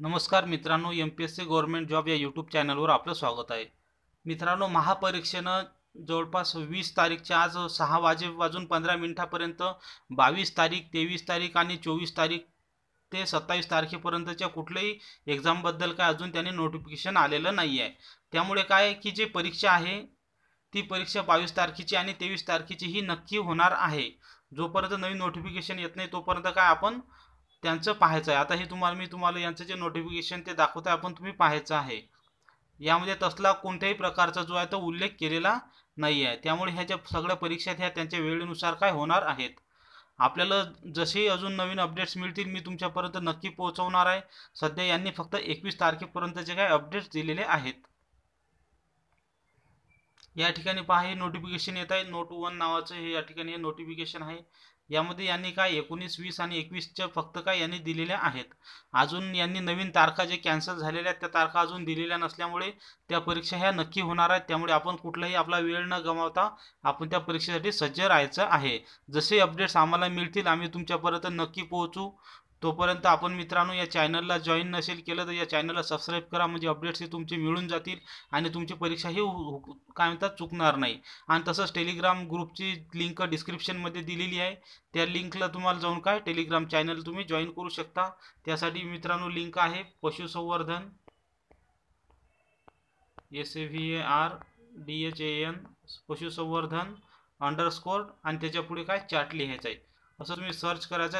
नमस्कार मित्रांनो M P S C government job या यूट्यूब चॅनलवर आपलं स्वागत आहे मित्रांनो महापरीक्षेनं जवळपास वीस तारीखच्या आज सहा वाजे वाजून पंधरा मिनिटापर्यंत बावीस तारीख तेवीस तारीख आणि चोवीस तारीख ते सत्तावीस तारखेपर्यंतच्या कुठल्याही एक्झामबद्दल काय अजून त्यांनी नोटिफिकेशन आलेलं नाही आहे त्यामुळे काय की जे परीक्षा आहे ती परीक्षा बावीस तारखेची आणि तेवीस तारखेची ही नक्की होणार आहे जोपर्यंत नवीन नोटिफिकेशन येत नाही तोपर्यंत काय आपण त्यांचं पाहायचं आहे आता हे तुम्हाला मी तुम्हाला यांचं जे नोटिफिकेशन ते दाखवत आहे आपण तुम्ही पाहायचं आहे यामध्ये तसला कोणत्याही प्रकारचा जो आहे तो उल्लेख केलेला नाही आहे त्यामुळे ह्या ज्या सगळ्या परीक्षा ह्या त्यांच्या वेळेनुसार काय होणार आहेत आपल्याला जसे अजून नवीन अपडेट्स मिळतील मी तुमच्यापर्यंत नक्की पोहोचवणार आहे सध्या यांनी फक्त एकवीस जे काय अपडेट्स दिलेले आहेत या ठिकाणी पहा हे नोटिफिकेशन येत आहे नोट वन नावाचं हे या ठिकाणी हे नोटिफिकेशन आहे यामध्ये यांनी काय एकोणीस वीस आणि एकवीसच्या फक्त काय यांनी दिलेल्या आहेत अजून यांनी नवीन तारखा जे कॅन्सल झालेल्या आहेत त्या तारखा अजून दिलेल्या नसल्यामुळे त्या परीक्षा ह्या नक्की होणार आहेत त्यामुळे आपण कुठलाही आपला वेळ न गमावता आपण त्या परीक्षेसाठी सज्ज राहायचं आहे जसे अपडेट्स आम्हाला मिळतील आम्ही तुमच्यापर्यंत नक्की पोहोचू तोपर्यंत आपण मित्रांनो या चॅनलला जॉईन नसेल केलं तर या चॅनलला सबस्क्राईब करा म्हणजे अपडेट्स हे तुमचे मिळून जातील आणि तुमची परीक्षा ही काय म्हणतात चुकणार नाही आणि तसंच टेलिग्राम ग्रुपची लिंक डिस्क्रिप्शनमध्ये दिलेली आहे त्या लिंकला तुम्हाला जाऊन काय टेलिग्राम चॅनल तुम्ही जॉईन करू शकता त्यासाठी मित्रांनो लिंक आहे पशुसंवर्धन S A V A R D H A N पशुसंवर्धन अंडरस्कोर आणि त्याच्यापुढे काय चार्ट लिहायचं आहे असं तुम्ही सर्च करायचं